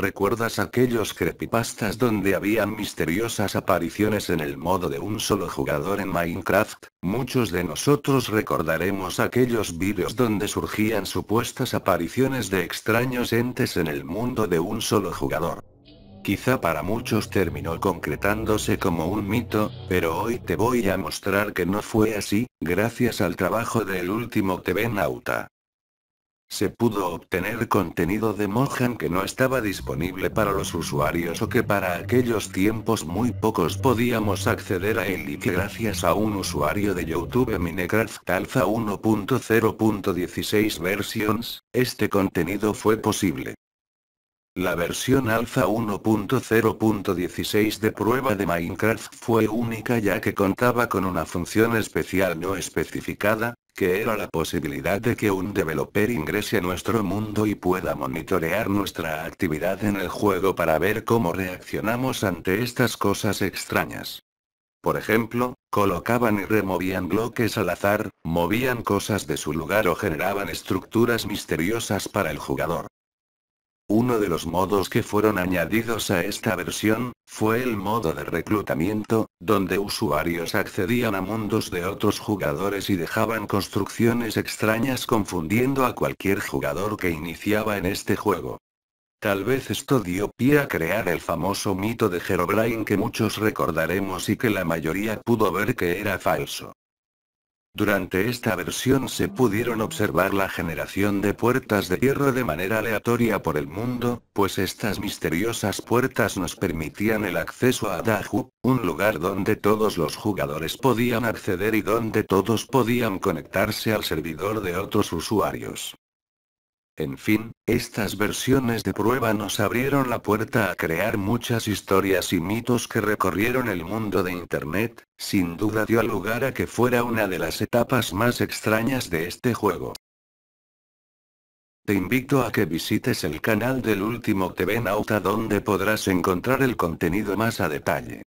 ¿Recuerdas aquellos creepypastas donde habían misteriosas apariciones en el modo de un solo jugador en Minecraft? Muchos de nosotros recordaremos aquellos vídeos donde surgían supuestas apariciones de extraños entes en el mundo de un solo jugador. Quizá para muchos terminó concretándose como un mito, pero hoy te voy a mostrar que no fue así, gracias al trabajo del último TV Nauta se pudo obtener contenido de Mohan que no estaba disponible para los usuarios o que para aquellos tiempos muy pocos podíamos acceder a él y que gracias a un usuario de YouTube Minecraft Alpha 1.0.16 Versions, este contenido fue posible. La versión Alpha 1.0.16 de prueba de Minecraft fue única ya que contaba con una función especial no especificada, que era la posibilidad de que un developer ingrese a nuestro mundo y pueda monitorear nuestra actividad en el juego para ver cómo reaccionamos ante estas cosas extrañas. Por ejemplo, colocaban y removían bloques al azar, movían cosas de su lugar o generaban estructuras misteriosas para el jugador. Uno de los modos que fueron añadidos a esta versión, fue el modo de reclutamiento, donde usuarios accedían a mundos de otros jugadores y dejaban construcciones extrañas confundiendo a cualquier jugador que iniciaba en este juego. Tal vez esto dio pie a crear el famoso mito de Herobrine que muchos recordaremos y que la mayoría pudo ver que era falso. Durante esta versión se pudieron observar la generación de puertas de hierro de manera aleatoria por el mundo, pues estas misteriosas puertas nos permitían el acceso a Dahu, un lugar donde todos los jugadores podían acceder y donde todos podían conectarse al servidor de otros usuarios. En fin, estas versiones de prueba nos abrieron la puerta a crear muchas historias y mitos que recorrieron el mundo de Internet, sin duda dio lugar a que fuera una de las etapas más extrañas de este juego. Te invito a que visites el canal del último TV Nauta donde podrás encontrar el contenido más a detalle.